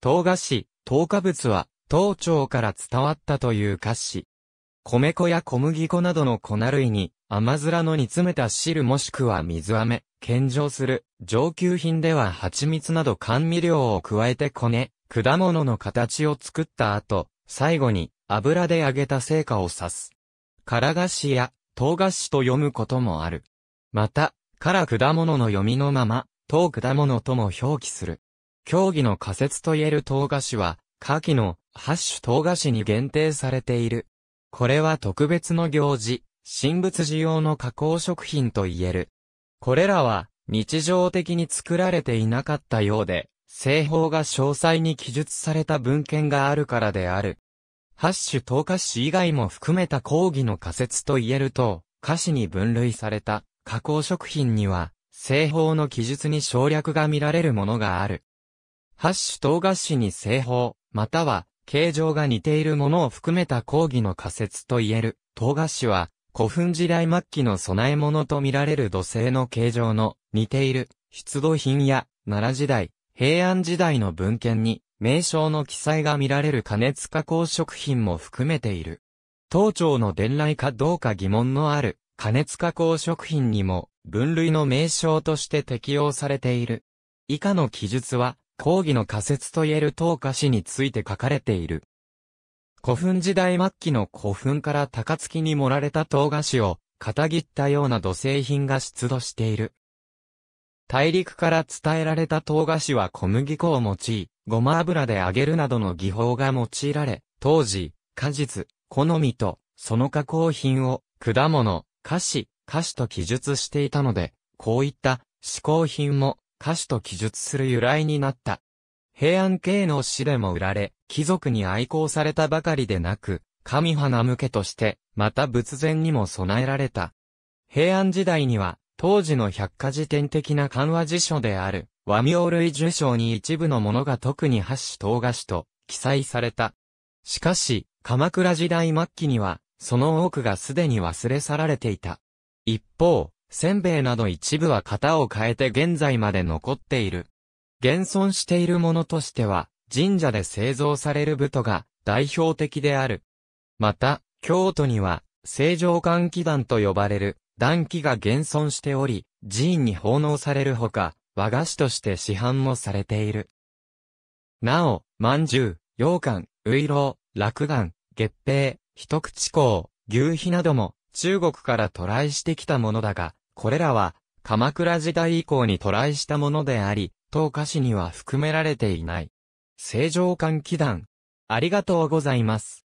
唐菓子、唐化物は、唐朝から伝わったという菓子。米粉や小麦粉などの粉類に、甘面の煮詰めた汁もしくは水飴、献上する、上級品では蜂蜜など甘味料を加えてこね、果物の形を作った後、最後に油で揚げた成果を指す。唐菓子や唐菓子と読むこともある。また、唐果物の読みのまま、唐果物とも表記する。競技の仮説と言える唐菓子は、下記の8種唐菓子に限定されている。これは特別の行事、神仏寺用の加工食品と言える。これらは日常的に作られていなかったようで、製法が詳細に記述された文献があるからである。ハッシュ唐菓子以外も含めた講義の仮説と言えると、菓子に分類された加工食品には、製法の記述に省略が見られるものがある。ハッシュ等子に製法、または、形状が似ているものを含めた講義の仮説と言える、等菓子は、古墳時代末期の供え物と見られる土星の形状の似ている出土品や奈良時代、平安時代の文献に名称の記載が見られる加熱加工食品も含めている。当庁の伝来かどうか疑問のある加熱加工食品にも分類の名称として適用されている。以下の記述は講義の仮説と言える東菓氏について書かれている。古墳時代末期の古墳から高槻に盛られた東菓子を、片切ったような土製品が出土している。大陸から伝えられた唐菓子は小麦粉を用い、ごま油で揚げるなどの技法が用いられ、当時、果実、好みと、その加工品を、果物、菓子、菓子と記述していたので、こういった、嗜好品も、歌手と記述する由来になった。平安系の詩でも売られ、貴族に愛好されたばかりでなく、神花向けとして、また仏前にも備えられた。平安時代には、当時の百科事典的な漢和辞書である、和名類受賞に一部のものが特に八種唐菓子と記載された。しかし、鎌倉時代末期には、その多くがすでに忘れ去られていた。一方、せんべいなど一部は型を変えて現在まで残っている。現存しているものとしては、神社で製造される部徒が代表的である。また、京都には、正常換気団と呼ばれる、団気が現存しており、寺院に奉納されるほか、和菓子として市販もされている。なお、饅頭、羊羹、ういろう、落眼、月餅、一口香、牛皮なども、中国から渡来してきたものだが、これらは、鎌倉時代以降に渡来したものであり、当歌詞には含められていない。正常換気団。ありがとうございます。